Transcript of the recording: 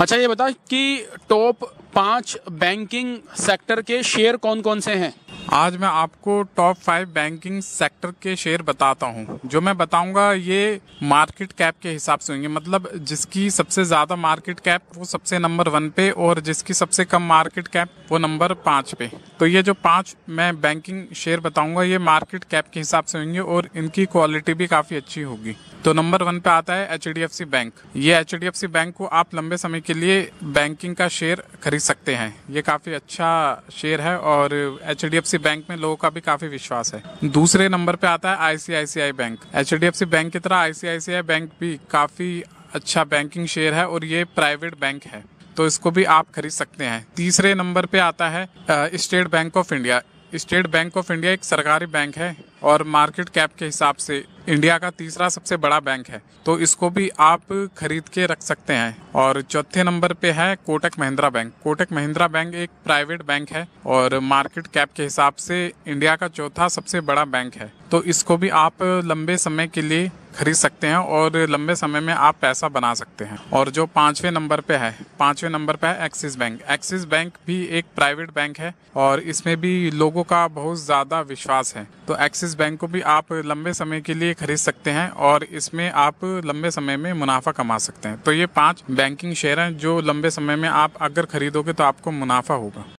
अच्छा ये बता कि टॉप पाँच बैंकिंग सेक्टर के शेयर कौन कौन से हैं आज मैं आपको टॉप फाइव बैंकिंग सेक्टर के शेयर बताता हूँ जो मैं बताऊंगा ये मार्केट कैप के हिसाब से होंगे मतलब जिसकी सबसे ज़्यादा मार्केट कैप वो सबसे नंबर वन पे और जिसकी सबसे कम मार्केट कैप वो नंबर पाँच पे तो ये जो पाँच मैं बैंकिंग शेयर बताऊंगा ये मार्केट कैप के हिसाब से होंगे और इनकी क्वालिटी भी काफ़ी अच्छी होगी तो नंबर वन पे आता है एच बैंक ये एच बैंक को आप लंबे समय के लिए बैंकिंग का शेयर खरीद सकते हैं ये काफ़ी अच्छा शेयर है और एच बैंक में लोगों का भी काफ़ी विश्वास है दूसरे नंबर पे आता है आईसीआईसीआई बैंक एच बैंक की तरह आईसीआईसीआई बैंक भी काफ़ी अच्छा बैंकिंग शेयर है और ये प्राइवेट बैंक है तो इसको भी आप खरीद सकते हैं तीसरे नंबर पे आता है State Bank of India State Bank of India एक सरकारी बैंक है और मार्केट कैप के हिसाब से इंडिया का तीसरा सबसे बड़ा बैंक है तो इसको भी आप खरीद के रख सकते हैं और चौथे नंबर पे है कोटक महिंद्रा बैंक कोटक महिंद्रा बैंक एक प्राइवेट बैंक है और मार्केट कैप के हिसाब से इंडिया का चौथा सबसे बड़ा बैंक है तो इसको भी आप लंबे समय के लिए खरीद सकते हैं और लंबे समय में आप पैसा बना सकते हैं और जो पाँचवें नंबर पे है पाँचवें नंबर पे है एक्सिस बैंक एक्सिस बैंक भी एक प्राइवेट बैंक है और इसमें भी लोगों का बहुत ज़्यादा विश्वास है तो एक्सिस बैंक को भी आप लंबे समय के लिए खरीद सकते हैं और इसमें आप लंबे समय में मुनाफा कमा सकते हैं तो ये पाँच बैंकिंग शेयर हैं जो लंबे समय में आप अगर खरीदोगे तो आपको मुनाफा होगा